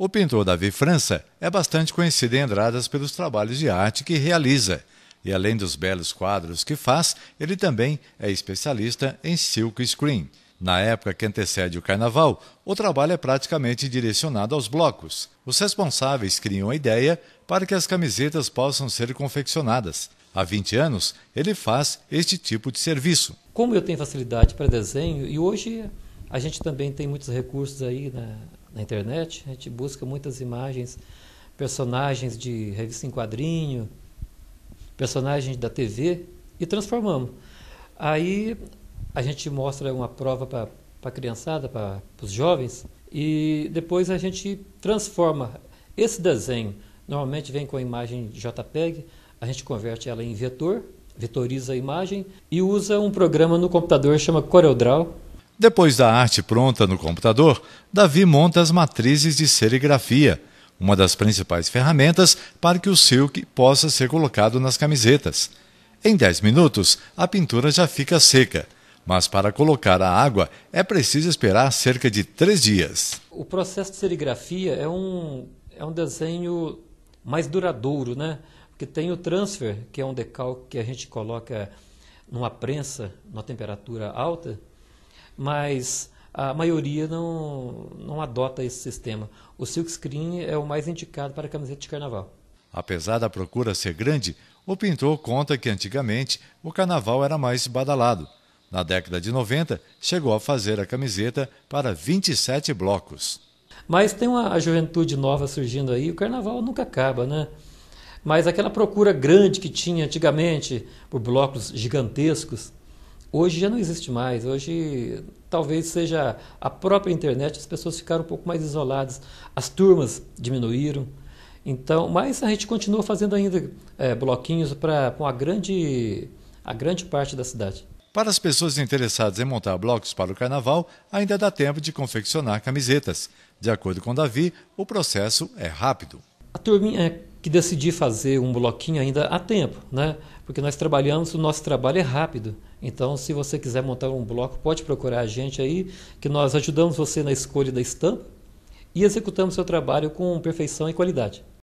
O pintor Davi França é bastante conhecido em Andradas pelos trabalhos de arte que realiza. E além dos belos quadros que faz, ele também é especialista em silk screen. Na época que antecede o carnaval, o trabalho é praticamente direcionado aos blocos. Os responsáveis criam a ideia para que as camisetas possam ser confeccionadas. Há 20 anos, ele faz este tipo de serviço. Como eu tenho facilidade para desenho, e hoje a gente também tem muitos recursos aí na, né, na internet, a gente busca muitas imagens, personagens de revista em quadrinho, personagens da TV e transformamos. Aí a gente mostra uma prova para a criançada, para os jovens, e depois a gente transforma esse desenho. Normalmente vem com a imagem JPEG, a gente converte ela em vetor, vetoriza a imagem e usa um programa no computador chama CorelDRAW, depois da arte pronta no computador, Davi monta as matrizes de serigrafia, uma das principais ferramentas para que o silk possa ser colocado nas camisetas. Em 10 minutos, a pintura já fica seca, mas para colocar a água é preciso esperar cerca de 3 dias. O processo de serigrafia é um, é um desenho mais duradouro, né? Porque tem o transfer, que é um decalque que a gente coloca numa prensa, numa temperatura alta, mas a maioria não, não adota esse sistema. O silk screen é o mais indicado para camiseta de carnaval. Apesar da procura ser grande, o pintor conta que antigamente o carnaval era mais badalado. Na década de 90, chegou a fazer a camiseta para 27 blocos. Mas tem uma juventude nova surgindo aí, o carnaval nunca acaba, né? Mas aquela procura grande que tinha antigamente por blocos gigantescos, Hoje já não existe mais. Hoje talvez seja a própria internet, as pessoas ficaram um pouco mais isoladas, as turmas diminuíram. Então, mas a gente continua fazendo ainda é, bloquinhos para a grande, a grande parte da cidade. Para as pessoas interessadas em montar blocos para o carnaval, ainda dá tempo de confeccionar camisetas. De acordo com Davi, o processo é rápido. A turminha que decidi fazer um bloquinho ainda a tempo, né? Porque nós trabalhamos, o nosso trabalho é rápido. Então, se você quiser montar um bloco, pode procurar a gente aí, que nós ajudamos você na escolha da estampa e executamos seu trabalho com perfeição e qualidade.